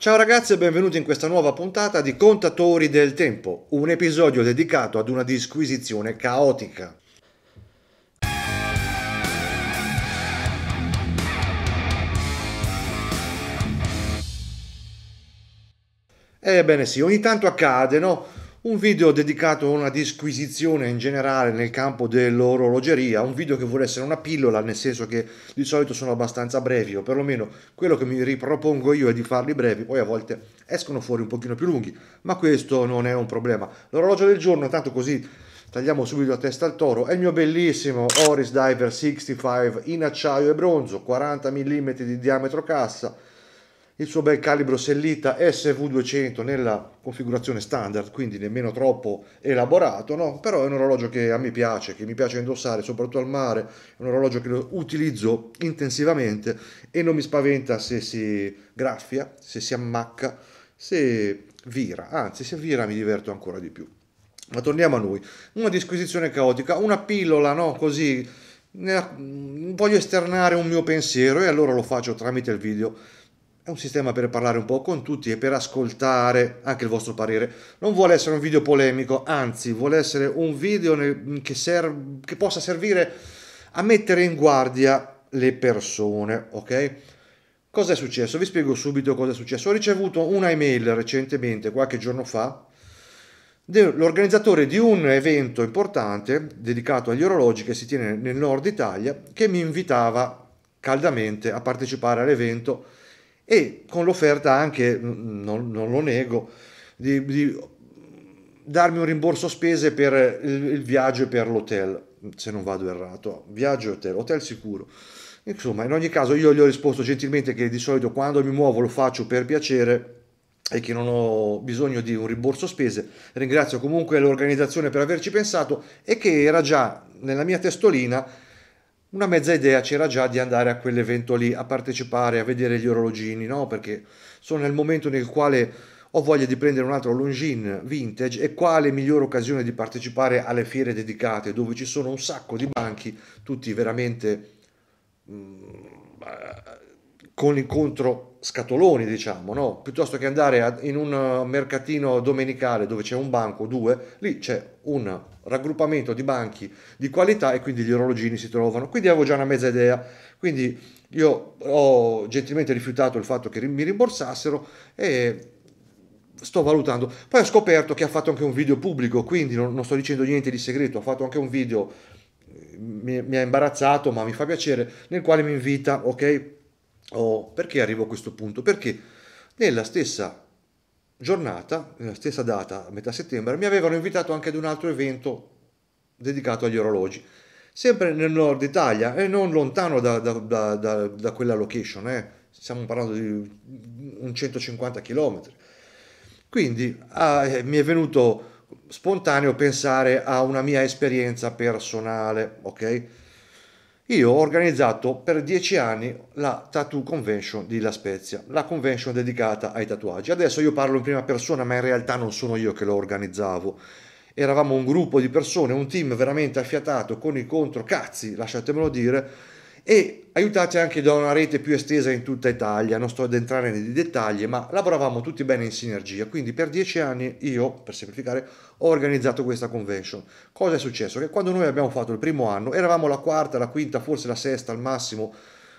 Ciao ragazzi e benvenuti in questa nuova puntata di Contatori del Tempo, un episodio dedicato ad una disquisizione caotica. Ebbene eh, sì, ogni tanto accade, no? un video dedicato a una disquisizione in generale nel campo dell'orologeria, un video che vuole essere una pillola, nel senso che di solito sono abbastanza brevi, o perlomeno quello che mi ripropongo io è di farli brevi, poi a volte escono fuori un pochino più lunghi, ma questo non è un problema. L'orologio del giorno, tanto così tagliamo subito a testa al toro, è il mio bellissimo Oris Diver 65 in acciaio e bronzo, 40 mm di diametro cassa, il suo bel calibro sellita SV200 nella configurazione standard, quindi nemmeno troppo elaborato, no? però è un orologio che a me piace, che mi piace indossare, soprattutto al mare, è un orologio che utilizzo intensivamente e non mi spaventa se si graffia, se si ammacca, se vira, anzi se vira mi diverto ancora di più. Ma torniamo a noi, una disquisizione caotica, una pillola, no? Così, voglio esternare un mio pensiero e allora lo faccio tramite il video è un sistema per parlare un po' con tutti e per ascoltare anche il vostro parere. Non vuole essere un video polemico, anzi vuole essere un video che, serv- che possa servire a mettere in guardia le persone, ok? Cosa è successo? Vi spiego subito cosa è successo. Ho ricevuto una email recentemente, qualche giorno fa, l'organizzatore di un evento importante dedicato agli orologi che si tiene nel nord Italia, che mi invitava caldamente a partecipare all'evento e con l'offerta anche, non, non lo nego, di, di, darmi un rimborso spese per il, il viaggio e per l'hotel, se non vado errato, viaggio e hotel, hotel sicuro. Insomma, in ogni caso io gli ho risposto gentilmente che di solito quando mi muovo lo faccio per piacere e che non ho bisogno di un rimborso spese. Ringrazio comunque l'organizzazione per averci pensato e che era già nella mia testolina una mezza idea c'era già di andare a quell'evento lì, a partecipare, a vedere gli orologini, no? Perché sono nel momento nel quale ho voglia di prendere un altro Longines vintage e quale migliore occasione di partecipare alle fiere dedicate dove ci sono un sacco di banchi, tutti veramente mh, mm, eh, con incontro scatoloni, diciamo, no? piuttosto che andare a, in un eh, mercatino domenicale dove c'è un banco o due, lì c'è un raggruppamento di banchi di qualità e quindi gli orologini si trovano. Quindi avevo già una mezza idea, quindi io ho gentilmente rifiutato il fatto che mi rimborsassero e sto valutando. Poi ho scoperto che ha fatto anche un video pubblico, quindi non, non sto dicendo niente di segreto, ha fatto anche un video eh, mi, mi ha imbarazzato, ma mi fa piacere, nel quale mi invita, ok? Oh, perché arrivo a questo punto? Perché nella stessa giornata, nella stessa data, a metà settembre, mi avevano invitato anche ad un altro evento dedicato agli orologi, sempre nel nord Italia e non lontano da, da, da, da quella location, eh. stiamo parlando di un 150 km. Quindi eh, mi è venuto spontaneo pensare a una mia esperienza personale, ok? Io ho organizzato per dieci anni la Tattoo Convention di La Spezia, la convention dedicata ai tatuaggi. Adesso io parlo in prima persona, ma in realtà non sono io che lo organizzavo. Eravamo un gruppo di persone, un team veramente affiatato con i controcazzi, lasciatemelo dire, e aiutati anche da una rete più estesa in tutta Italia. Non sto ad entrare nei dettagli, ma lavoravamo tutti bene in sinergia. Quindi per dieci anni io, per semplificare, ho organizzato questa convention. Cosa è successo? Che quando noi abbiamo fatto il primo anno, eravamo la quarta, la quinta, forse la sesta al massimo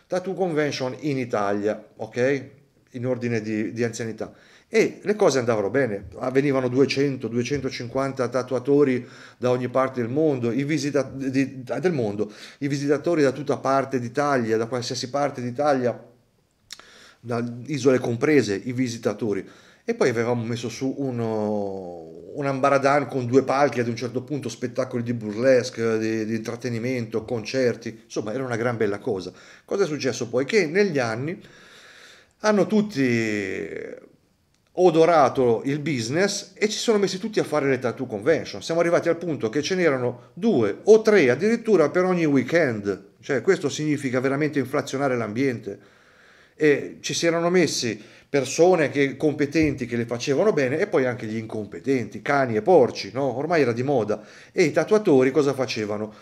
tattoo convention in Italia, ok? In ordine di, di anzianità e le cose andavano bene, ah, venivano 200-250 tatuatori da ogni parte del mondo, i, visita- di, del mondo, i visitatori da tutta parte d'Italia, da qualsiasi parte d'Italia, da isole comprese, i visitatori. E poi avevamo messo su uno, un ambaradan con due palchi ad un certo punto, spettacoli di burlesque, di, di intrattenimento, concerti, insomma era una gran bella cosa. Cosa è successo poi? Che negli anni hanno tutti odorato il business e ci sono messi tutti a fare le tattoo convention. Siamo arrivati al punto che ce n'erano due o tre addirittura per ogni weekend. Cioè, questo significa veramente inflazionare l'ambiente. E ci si erano messi persone che, competenti che le facevano bene e poi anche gli incompetenti, cani e porci, no? Ormai era di moda. E i tatuatori cosa facevano?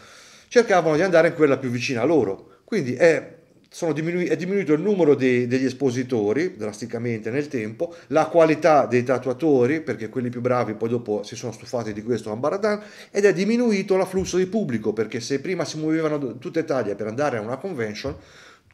Cercavano di andare in quella più vicina a loro. Quindi è diminu- è diminuito il numero dei, degli espositori drasticamente nel tempo, la qualità dei tatuatori, perché quelli più bravi poi dopo si sono stufati di questo ambaradan, ed è diminuito l'afflusso di pubblico, perché se prima si muovevano tutte Italia per andare a una convention,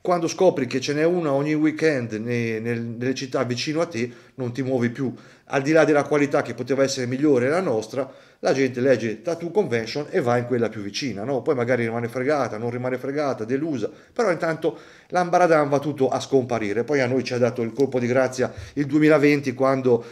quando scopri che ce n'è una ogni weekend nei, nel, nelle città vicino a te, non ti muovi più. Al di là della qualità che poteva essere migliore la nostra, la gente legge Tattoo Convention e va in quella più vicina, no? Poi magari rimane fregata, non rimane fregata, delusa, però intanto l'ambaradan va tutto a scomparire. Poi a noi ci ha dato il colpo di grazia il 2020 quando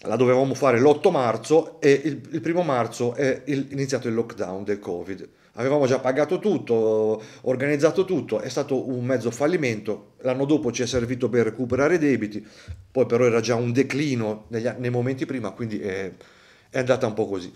la dovevamo fare l'8 marzo e il, il primo marzo è il, iniziato il lockdown del Covid avevamo già pagato tutto, organizzato tutto, è stato un mezzo fallimento, l'anno dopo ci è servito per recuperare i debiti, poi però era già un declino negli, nei momenti prima, quindi è, è andata un po' così.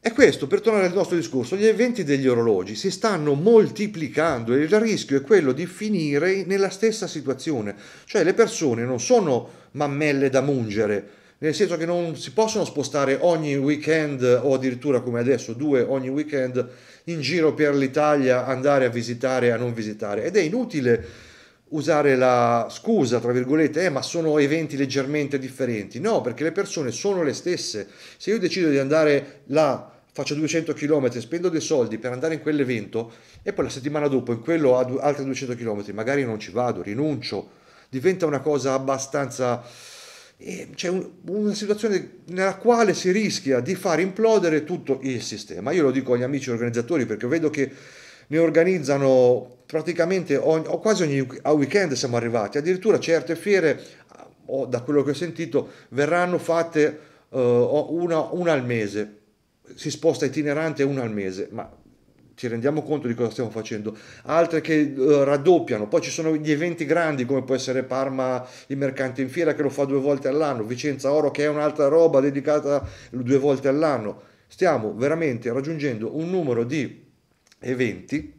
E questo, per tornare al nostro discorso, gli eventi degli orologi si stanno moltiplicando e il rischio è quello di finire nella stessa situazione, cioè le persone non sono mammelle da mungere, nel senso che non si possono spostare ogni weekend o addirittura come adesso due ogni weekend in giro per l'Italia, andare a visitare, a non visitare ed è inutile usare la scusa, tra virgolette, eh, ma sono eventi leggermente differenti. No, perché le persone sono le stesse. Se io decido di andare là, faccio 200 km, spendo dei soldi per andare in quell'evento e poi la settimana dopo in quello altri 200 km, magari non ci vado, rinuncio. Diventa una cosa abbastanza c'è un, una situazione nella quale si rischia di far implodere tutto il sistema. Io lo dico agli amici organizzatori perché vedo che ne organizzano praticamente ogni, o quasi ogni a weekend siamo arrivati, addirittura certe fiere, o da quello che ho sentito, verranno fatte uh, una, una al mese, si sposta itinerante una al mese, ma ci rendiamo conto di cosa stiamo facendo, altre che eh, raddoppiano, poi ci sono gli eventi grandi come può essere Parma il mercante in fiera che lo fa due volte all'anno, Vicenza Oro che è un'altra roba dedicata due volte all'anno, stiamo veramente raggiungendo un numero di eventi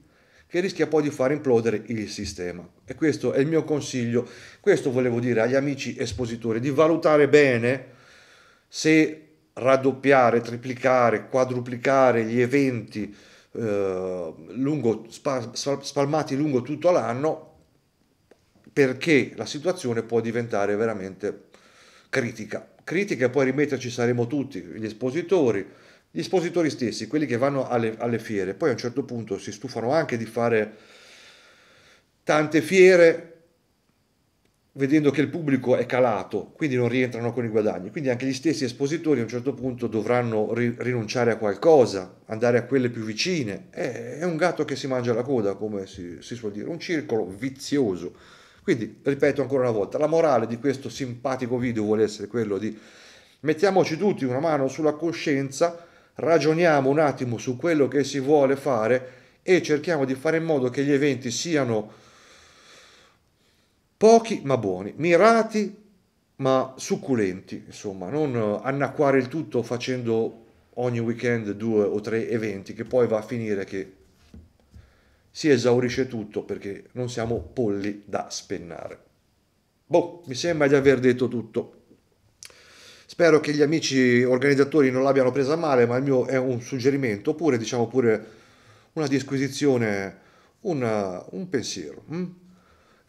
che rischia poi di far implodere il sistema. E questo è il mio consiglio, questo volevo dire agli amici espositori, di valutare bene se raddoppiare, triplicare, quadruplicare gli eventi eh, lungo, spalmati lungo tutto l'anno perché la situazione può diventare veramente critica. Critica e poi rimetterci saremo tutti, gli espositori, gli espositori stessi, quelli che vanno alle, alle fiere, poi a un certo punto si stufano anche di fare tante fiere vedendo che il pubblico è calato, quindi non rientrano con i guadagni. Quindi anche gli stessi espositori a un certo punto dovranno ri- rinunciare a qualcosa, andare a quelle più vicine. È, un gatto che si mangia la coda, come si, si suol dire, un circolo vizioso. Quindi, ripeto ancora una volta, la morale di questo simpatico video vuole essere quello di mettiamoci tutti una mano sulla coscienza, ragioniamo un attimo su quello che si vuole fare e cerchiamo di fare in modo che gli eventi siano pochi ma buoni, mirati ma succulenti, insomma, non eh, anacquare il tutto facendo ogni weekend due o tre eventi che poi va a finire che si esaurisce tutto perché non siamo polli da spennare. Boh, mi sembra di aver detto tutto. Spero che gli amici organizzatori non l'abbiano presa male, ma il mio è un suggerimento, oppure diciamo pure una disquisizione, una, un pensiero. Hm?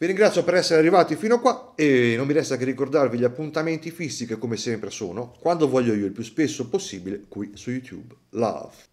Vi ringrazio per essere arrivati fino a qua e non mi resta che ricordarvi gli appuntamenti fissi che come sempre sono, quando voglio io il più spesso possibile, qui su YouTube. Love!